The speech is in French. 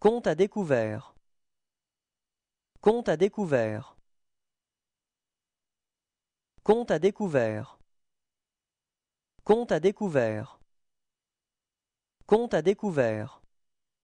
Compte à découvert. Compte à découvert. Compte à découvert. Compte à découvert. Compte à découvert.